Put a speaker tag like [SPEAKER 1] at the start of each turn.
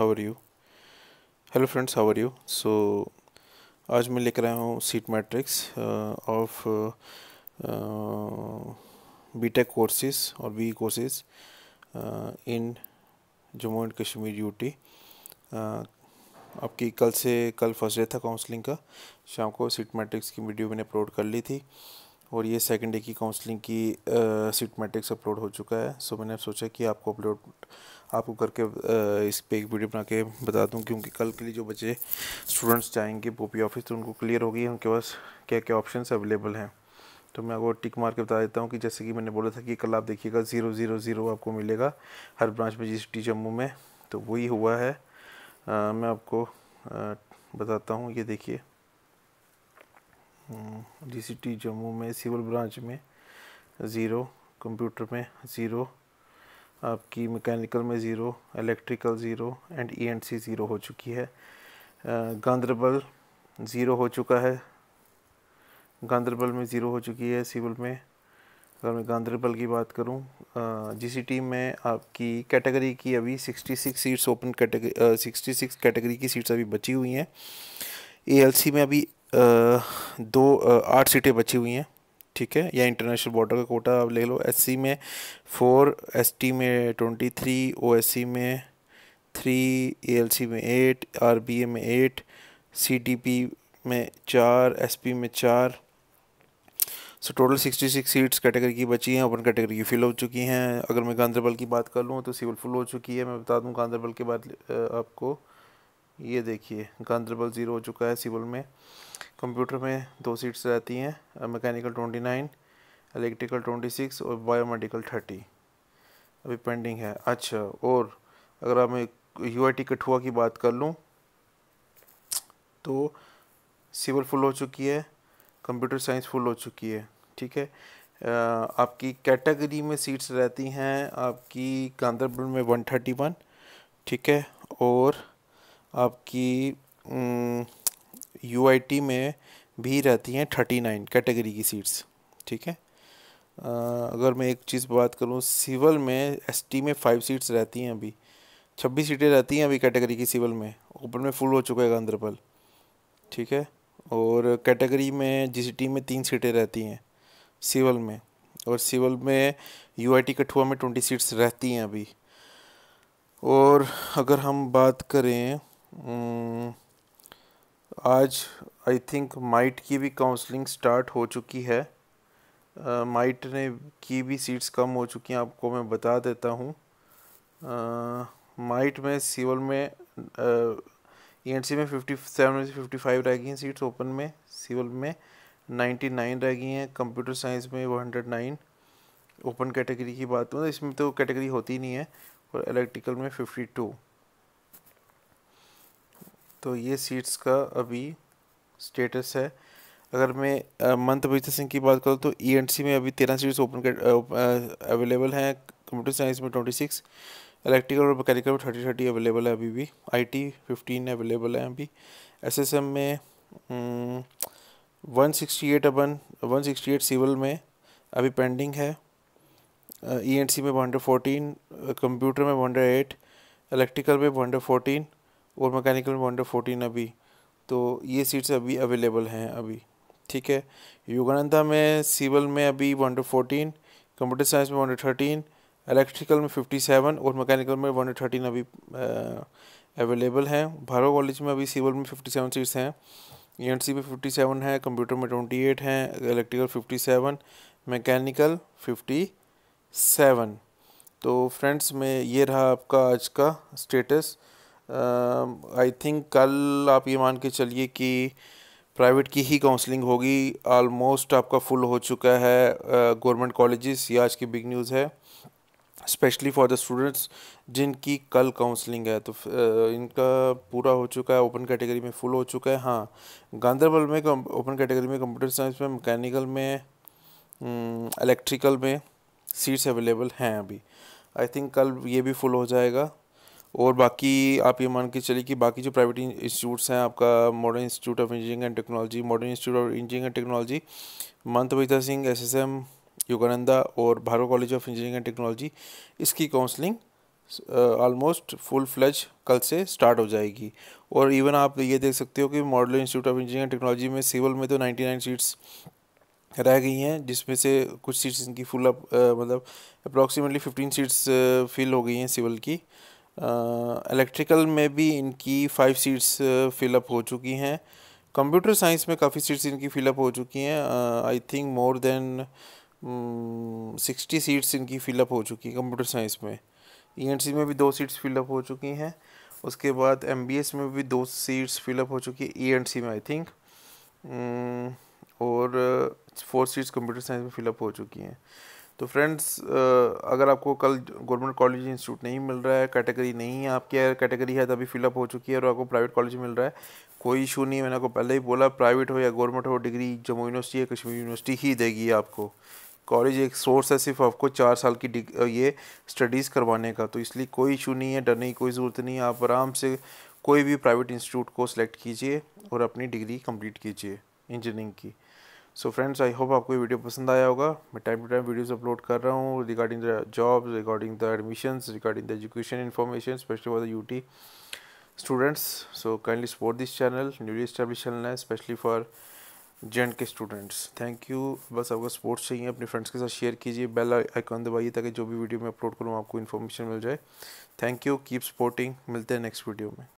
[SPEAKER 1] how are you hello friends how are you so आज मैं लेकर आया हूँ seat matrix of B Tech courses और B courses in Jammu and Kashmir UT आपकी कल से कल फर्स्ट डे था काउंसलिंग का शाम को सीट मैट्रिक्स की वीडियो मैंने अपलोड कर ली थी और ये सेकंड डे की काउंसलिंग की सीट मैट्रिक्स अपलोड हो चुका है सो मैंने सोचा कि आपको अपलोड आपको करके इस पर एक वीडियो बना के बता दूँ क्योंकि कल के लिए जो बच्चे स्टूडेंट्स जाएंगे पी ऑफिस तो उनको क्लियर होगी उनके पास क्या क्या ऑप्शन अवेलेबल हैं तो मैं आपको टिक मार के बता देता हूँ कि जैसे कि मैंने बोला था कि कल आप देखिएगा ज़ीरो ज़ीरो ज़ीरो आपको मिलेगा हर ब्रांच में जी जम्मू में तो वही हुआ है आ, मैं आपको आ, बताता हूँ ये देखिए जी सी जम्मू में सिविल ब्रांच में ज़ीरो कंप्यूटर में ज़ीरो आपकी मैकेनिकल में zero electrical zero and E and C zero हो चुकी है गांधरबल ज़ीरो हो चुका है गांधरबल में ज़ीरो हो चुकी है सिविल में अगर मैं गांधरबल की बात करूं जीसीटी में आपकी कैटेगरी की अभी 66 seats open category sixty six category की सीट्स अभी बची हुई हैं एएलसी में अभी आ, दो आठ सीटें बची हुई हैं ठीक है या इंटरनेशनल बॉर्डर का कोटा आप ले लो एस में फोर एस में ट्वेंटी थ्री ओ में थ्री ए में एट आर में एट सी में चार एस में चार so total sixty six seats category की बची हैं ओपन कैटेगरी की फिल हो चुकी हैं अगर मैं गांधरबल की बात कर लूँ तो सिविल फुल हो चुकी है मैं बता दूँ गांधरबल के बाद आपको ये देखिए गांधरबल ज़ीरो हो चुका है सिविल में कंप्यूटर में दो सीट्स रहती हैं mechanical twenty nine electrical twenty six और बायोमेडिकल थर्टी अभी पेंडिंग है अच्छा और अगर आप मैं यू आई टी कठुआ की बात कर लूँ तो सिविल फुल हो चुकी है कंप्यूटर साइंस फुल हो चुकी है ठीक है आपकी कैटेगरी में सीट्स रहती हैं आपकी गांधरबल में वन थर्टी वन ठीक है और आपकी यू में भी रहती हैं थर्टी नाइन कैटेगरी की सीट्स ठीक है अगर मैं एक चीज़ बात करूँ सिविल में एस में फाइव सीट्स रहती हैं अभी छब्बीस सीटें रहती हैं अभी कैटेगरी की सिविल में ओपन में फुल हो चुका है गांधरबल ठीक है और कैटेगरी में जी में तीन सीटें रहती हैं सिविल में और सिविल में यू आई कठुआ में ट्वेंटी सीट्स रहती हैं अभी और अगर हम बात करें आज आई थिंक माइट की भी काउंसलिंग स्टार्ट हो चुकी है माइट ने की भी सीट्स कम हो चुकी हैं आपको मैं बता देता हूँ माइट में सिविल में ई एन सी में फिफ्टी सेवन में से फिफ्टी फाइव रह गई हैं सीट्स ओपन में सिविल में नाइन्टी नाइन रह गई हैं कंप्यूटर साइंस में वो हंड्रेड नाइन ओपन कैटेगरी की बात हो इसमें तो कैटेगरी होती नहीं है और इलेक्ट्रिकल में फिफ्टी टू तो ये सीट्स का अभी स्टेटस है अगर मैं मंथ सिंह की बात करूँ तो ई एंड सी में अभी तेरह सीट्स ओपन अवेलेबल हैं कंप्यूटर साइंस में ट्वेंटी सिक्स इलेक्ट्रिकल और मैकेनिकल में थर्टी थर्टी अवेलेबल है अभी भी आई टी फिफ्टीन अवेलेबल है अभी एस एस एम में one sixty eight upon one sixty eight civil में अभी पेंडिंग है ई एंड सी में वन हंड्रेड फोर्टीन कंप्यूटर में वन हंड्रेड एट इलेक्ट्रिकल में वन हंड्रेड फोर्टीन और मैकेनिकल बॉन्डर फोर्टीन अभी तो ये सीट्स अभी अवेलेबल हैं अभी ठीक है युगानंदा में सिविल में अभी बॉन्डर फोर्टीन कंप्यूटर साइंस में बॉन्डर थर्टीन इलेक्ट्रिकल में फिफ्टी सेवन और मैकेनिकल में बॉन्डर थर्टीन अभी अवेलेबल हैं भारो कॉलेज में अभी सिविल में फिफ्टी सेवन सीट्स हैं ई e में फिफ्टी सेवन है कंप्यूटर में ट्वेंटी एट हैं electrical fifty seven mechanical fifty seven तो फ्रेंड्स में ये रहा आपका आज का स्टेटस आई um, थिंक कल आप ये मान के चलिए कि प्राइवेट की ही काउंसलिंग होगी ऑलमोस्ट आपका फुल हो चुका है गवर्नमेंट uh, कॉलेजेस ये आज की बिग न्यूज़ है स्पेशली फॉर द स्टूडेंट्स जिनकी कल काउंसलिंग है तो uh, इनका पूरा हो चुका है ओपन कैटेगरी में फुल हो चुका है हाँ गांधरबल में ओपन कैटेगरी में कंप्यूटर साइंस में मैकेनिकल में इलेक्ट्रिकल हम्म, में सीट्स अवेलेबल हैं अभी आई थिंक कल ये भी फुल हो जाएगा और बाकी आप ये मान के चलिए कि बाकी जो प्राइवेट इंस्टीट्यूट्स हैं आपका modern institute of engineering and technology modern institute of engineering and technology मंत बिता Singh S S M Yogananda और Bharat college of engineering and technology इसकी काउंसलिंग ऑलमोस्ट फुल फ्लज कल से स्टार्ट हो जाएगी और इवन आप ये देख सकते हो कि model institute of engineering and technology में सिविल में तो नाइन्टी नाइन सीट्स रह गई हैं जिसमें से कुछ सीट्स इनकी फुल अप मतलब अप्रॉक्सीमेटली फिफ्टीन सीट्स फिल हो गई हैं सिविल की इलेक्ट्रिकल में भी इनकी फाइव सीट्स फिलअप हो चुकी हैं कंप्यूटर साइंस में काफ़ी सीट्स इनकी फिलअप हो चुकी हैं I think more than sixty seats इनकी फिलअप हो चुकी हैं कंप्यूटर साइंस में ई e में भी दो सीट्स फिलअप हो चुकी हैं उसके बाद एम में भी दो सीट्स फिलअप हो चुकी है ई में आई थिंक और फोर सीट्स कंप्यूटर साइंस में फिलअप हो चुकी हैं e तो फ्रेंड्स अगर आपको कल गवर्नमेंट कॉलेज इंस्टीट्यूट नहीं मिल रहा है कैटेगरी नहीं है आपकी अगर कैटेगरी है तभी फिलअप हो चुकी है और आपको प्राइवेट कॉलेज मिल रहा है कोई इशू नहीं मैंने आपको पहले ही बोला प्राइवेट हो या गवर्नमेंट हो डिग्री जम्मू यूनिवर्सिटी या कश्मीर यूनिवर्सिटी ही देगी आपको कॉलेज एक सोर्स है सिर्फ आपको चार साल की ये स्टडीज़ करवाने का तो इसलिए कोई इशू नहीं है डरने की कोई ज़रूरत नहीं है आप आराम से कोई भी प्राइवेट इंस्टीट्यूट को सिलेक्ट कीजिए और अपनी डिग्री कंप्लीट कीजिए इंजीनियरिंग की सो फ्रेंड्स आई होप आपको ये वीडियो पसंद आया होगा मैं time to time videos upload कर रहा हूँ regarding the jobs regarding the admissions regarding the education information specially for the U T students so kindly support this channel newly establish channel है specially for J K students thank you बस आपको support चाहिए अपने friends के साथ share कीजिए bell icon दबाइए ताकि जो भी वीडियो मैं अपलोड करूँ आपको इन्फॉर्मेशन मिल जाए थैंक यू कीप सपोर्टिंग मिलते हैं नेक्स्ट वीडियो में